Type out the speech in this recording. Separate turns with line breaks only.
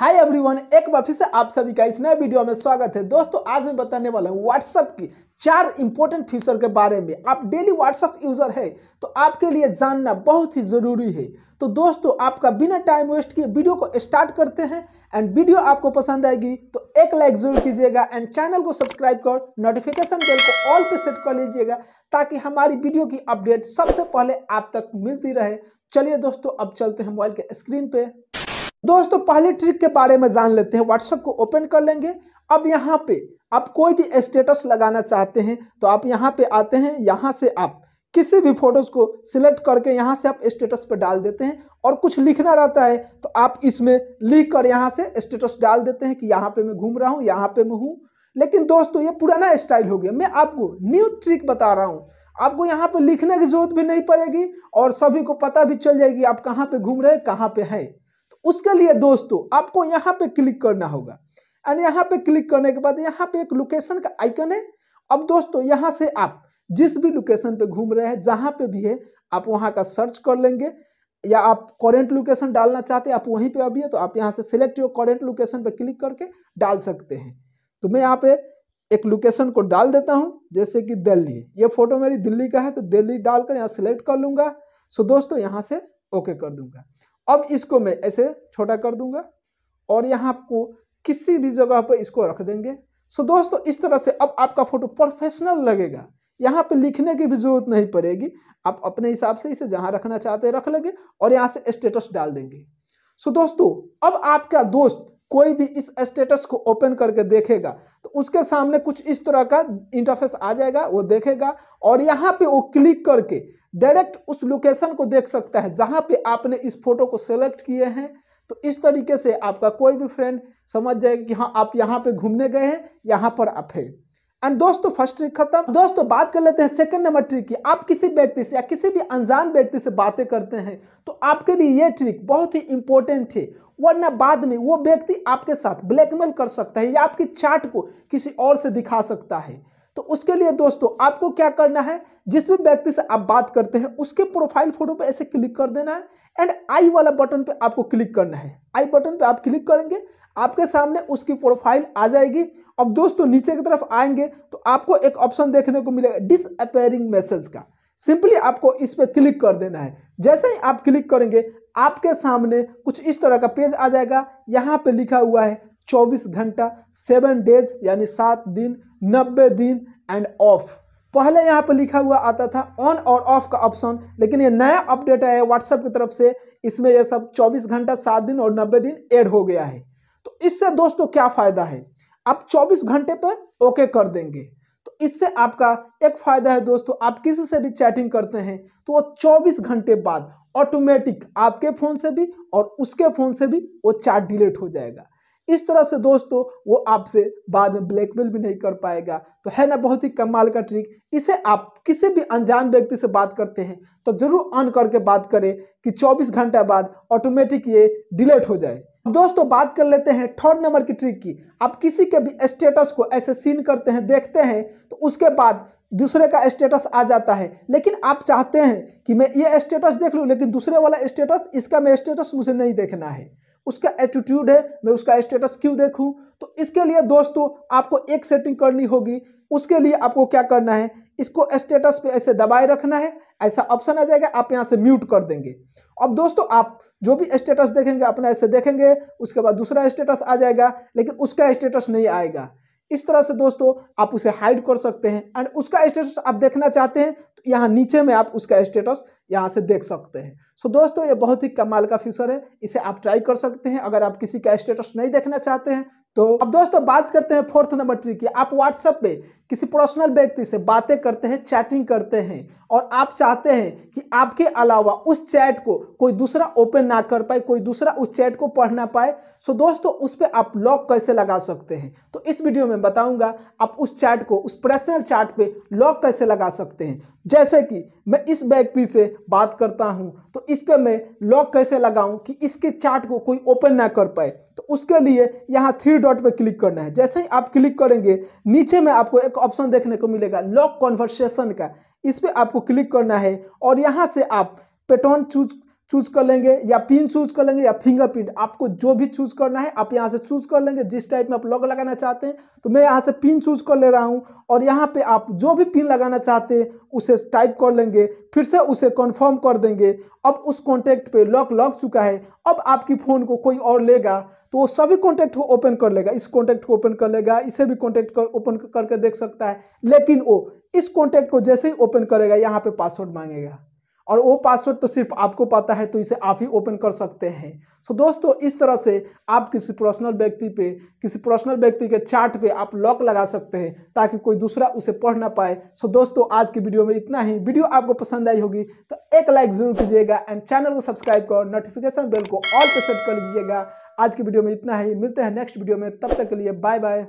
hi everyone एक बार फिर से आप सभी का इस नए वीडियो में स्वागत है दोस्तों आज मैं बताने वाला हूँ व्हाट्सअप की चार इंपॉर्टेंट फीचर के बारे में आप डेली व्हाट्सअप यूज़र है तो आपके लिए जानना बहुत ही ज़रूरी है तो दोस्तों आपका बिना टाइम वेस्ट किए वीडियो को स्टार्ट करते हैं एंड वीडियो आपको पसंद आएगी तो एक लाइक जरूर कीजिएगा एंड चैनल को सब्सक्राइब कर नोटिफिकेशन बेल को ऑल पे सेट कर लीजिएगा ताकि हमारी वीडियो की अपडेट सबसे पहले आप तक मिलती रहे चलिए दोस्तों अब चलते हैं मोबाइल के स्क्रीन पे दोस्तों पहले ट्रिक के बारे में जान लेते हैं व्हाट्सएप को ओपन कर लेंगे अब यहाँ पे आप कोई भी स्टेटस लगाना चाहते हैं तो आप यहाँ पे आते हैं यहाँ से आप किसी भी फोटोज़ को सिलेक्ट करके यहाँ से आप स्टेटस पर डाल देते हैं और कुछ लिखना रहता है तो आप इसमें लिख कर यहाँ से स्टेटस डाल देते हैं कि यहाँ पे मैं घूम रहा हूँ यहाँ पे मैं हूँ लेकिन दोस्तों ये पुराना स्टाइल हो गया मैं आपको न्यू ट्रिक बता रहा हूँ आपको यहाँ पे लिखने की जरूरत भी नहीं पड़ेगी और सभी को पता भी चल जाएगी आप कहाँ पे घूम रहे हैं कहाँ पे हैं उसके लिए दोस्तों आपको यहाँ पे क्लिक करना होगा एंड यहाँ पे क्लिक करने के बाद यहाँ पे एक लोकेशन का आइकन है अब दोस्तों यहाँ से आप जिस भी लोकेशन पे घूम रहे हैं जहाँ पे भी है आप वहाँ का सर्च कर लेंगे या आप करेंट लोकेशन डालना चाहते हैं आप वहीं पे अभी है तो आप यहाँ से सिलेक्ट योर करेंट लोकेशन पे क्लिक करके डाल सकते हैं तो मैं यहाँ पे एक लोकेशन को डाल देता हूँ जैसे कि दिल्ली ये फोटो मेरी दिल्ली का है तो दिल्ली डालकर यहाँ सेलेक्ट कर लूँगा सो दोस्तों यहाँ से ओके कर दूंगा अब इसको मैं ऐसे छोटा कर दूंगा और यहाँ आपको किसी भी जगह पर इसको रख देंगे सो दोस्तों इस तरह से अब आपका फोटो प्रोफेशनल लगेगा यहाँ पे लिखने की भी जरूरत नहीं पड़ेगी आप अपने हिसाब से इसे जहाँ रखना चाहते हैं रख लेंगे और यहाँ से स्टेटस डाल देंगे सो दोस्तों अब आपका दोस्त कोई भी इस स्टेटस को ओपन करके देखेगा तो उसके सामने कुछ इस तरह का इंटरफेस आ जाएगा वो देखेगा और यहाँ पे वो क्लिक करके डायरेक्ट उस लोकेशन को देख सकता है जहाँ पे आपने इस फोटो को सेलेक्ट किए हैं तो इस तरीके से आपका कोई भी फ्रेंड समझ जाएगा कि हाँ आप यहाँ पे घूमने गए हैं यहाँ पर आप है एंड दोस्तों फर्स्ट ट्रिक खत्म दोस्तों बात कर लेते हैं सेकंड नंबर ट्रिक की आप किसी व्यक्ति से या किसी भी अनजान व्यक्ति से बातें करते हैं तो आपके लिए ये ट्रिक बहुत ही इंपॉर्टेंट है वरना बाद में वो व्यक्ति आपके साथ ब्लैकमेल कर सकता है या आपकी चार्ट को किसी और से दिखा सकता है तो उसके लिए दोस्तों आपको क्या करना है जिस भी व्यक्ति से आप बात करते हैं उसके प्रोफाइल फोटो पे ऐसे क्लिक कर देना है एंड आई वाला बटन पे आपको क्लिक करना है आई बटन पे आप क्लिक करेंगे आपके सामने उसकी प्रोफाइल आ जाएगी अब दोस्तों नीचे की तरफ आएंगे तो आपको एक ऑप्शन देखने को मिलेगा डिसअपेयरिंग मैसेज का सिंपली आपको इस पर क्लिक कर देना है जैसे ही आप क्लिक करेंगे आपके सामने कुछ इस तरह का पेज आ जाएगा यहाँ पे लिखा हुआ है चौबीस घंटा सेवन डेज यानी सात दिन नब्बे दिन एंड ऑफ पहले यहाँ पर लिखा हुआ आता था ऑन और ऑफ का ऑप्शन लेकिन ये नया अपडेट आया है व्हाट्सएप की तरफ से इसमें यह सब 24 घंटा सात दिन और नब्बे दिन ऐड हो गया है तो इससे दोस्तों क्या फ़ायदा है आप 24 घंटे पर ओके कर देंगे तो इससे आपका एक फ़ायदा है दोस्तों आप किसी से भी चैटिंग करते हैं तो वो चौबीस घंटे बाद ऑटोमेटिक आपके फ़ोन से भी और उसके फ़ोन से भी वो चैट डिलीट हो जाएगा इस तरह से दोस्तों वो आपसे बाद में ब्लैकमेल भी नहीं कर पाएगा तो है ना बहुत ही कमाल का ट्रिक इसे आप किसी भी अनजान व्यक्ति से बात करते हैं तो जरूर ऑन करके बात करें कि 24 घंटा बाद ऑटोमेटिक ये डिलीट हो जाए दोस्तों बात कर लेते हैं थर्ड नंबर की ट्रिक की आप किसी के भी स्टेटस को ऐसे सीन करते हैं देखते हैं तो उसके बाद दूसरे का स्टेटस आ जाता है लेकिन आप चाहते हैं कि मैं ये स्टेटस देख लूँ लेकिन दूसरे वाला स्टेटस इसका मैं स्टेटस मुझे नहीं देखना है उसका एटीट्यूड है मैं उसका स्टेटस क्यों देखूं तो इसके लिए दोस्तों आपको एक सेटिंग करनी होगी उसके लिए आपको क्या करना है इसको स्टेटस पे ऐसे दबाए रखना है ऐसा ऑप्शन आ जाएगा आप यहाँ से म्यूट कर देंगे अब दोस्तों आप जो भी स्टेटस देखेंगे अपना ऐसे देखेंगे उसके बाद दूसरा स्टेटस आ जाएगा लेकिन उसका स्टेटस नहीं आएगा इस तरह से दोस्तों आप उसे हाइड कर सकते हैं एंड उसका स्टेटस आप देखना चाहते हैं तो यहाँ नीचे में आप उसका स्टेटस यहाँ से देख सकते हैं सो so, दोस्तों ये बहुत ही कमाल का फीचर है इसे आप ट्राई कर सकते हैं अगर आप किसी का स्टेटस नहीं देखना चाहते हैं तो अब दोस्तों बात करते हैं फोर्थ नंबर ट्री की आप व्हाट्सएप पे किसी पर्सनल व्यक्ति से बातें करते हैं चैटिंग करते हैं और आप चाहते हैं कि आपके अलावा उस चैट को कोई दूसरा ओपन ना कर पाए कोई दूसरा उस चैट को पढ़ ना पाए सो दोस्तों उस पर आप लॉक कैसे लगा सकते हैं तो इस वीडियो में बताऊंगा आप उस चैट को उस पर्सनल चैट पे लॉक कैसे लगा सकते हैं जैसे कि मैं इस व्यक्ति से बात करता हूं तो इस पर मैं लॉक कैसे लगाऊं कि इसके चार्ट को कोई ओपन ना कर पाए तो उसके लिए यहाँ थ्री डॉट पे क्लिक करना है जैसे ही आप क्लिक करेंगे नीचे में आपको एक ऑप्शन देखने को मिलेगा लॉक कॉन्वर्सेशन का इस पर आपको क्लिक करना है और यहाँ से आप पेटर्न चूज चूज कर लेंगे या पिन चूज कर लेंगे या फिंगरप्रिंट आपको जो भी चूज करना है आप यहाँ से चूज कर लेंगे जिस टाइप में आप लॉग लगाना चाहते हैं तो मैं यहाँ से पिन चूज कर ले रहा हूँ और यहाँ पे आप जो भी पिन लगाना चाहते हैं उसे टाइप कर लेंगे फिर से उसे कंफर्म कर देंगे अब उस कॉन्टैक्ट पे लॉक लग चुका है अब आपकी फ़ोन को कोई और लेगा तो वो सभी कॉन्टैक्ट को ओपन कर लेगा इस कॉन्टैक्ट को ओपन कर लेगा इसे भी कॉन्टैक्ट कर ओपन करके देख सकता है लेकिन वो इस कॉन्टैक्ट को जैसे ही ओपन करेगा यहाँ पे पासवर्ड मांगेगा और वो पासवर्ड तो सिर्फ आपको पता है तो इसे आप ही ओपन कर सकते हैं सो so, दोस्तों इस तरह से आप किसी पर्सनल व्यक्ति पे किसी पर्सनल व्यक्ति के चार्ट पे आप लॉक लगा सकते हैं ताकि कोई दूसरा उसे पढ़ ना पाए सो so, दोस्तों आज की वीडियो में इतना ही वीडियो आपको पसंद आई होगी तो एक लाइक जरूर कीजिएगा एंड चैनल को सब्सक्राइब कर नोटिफिकेशन बेल को ऑल पर सेट कर लीजिएगा आज की वीडियो में इतना ही मिलते हैं नेक्स्ट वीडियो में तब तक के लिए बाय बाय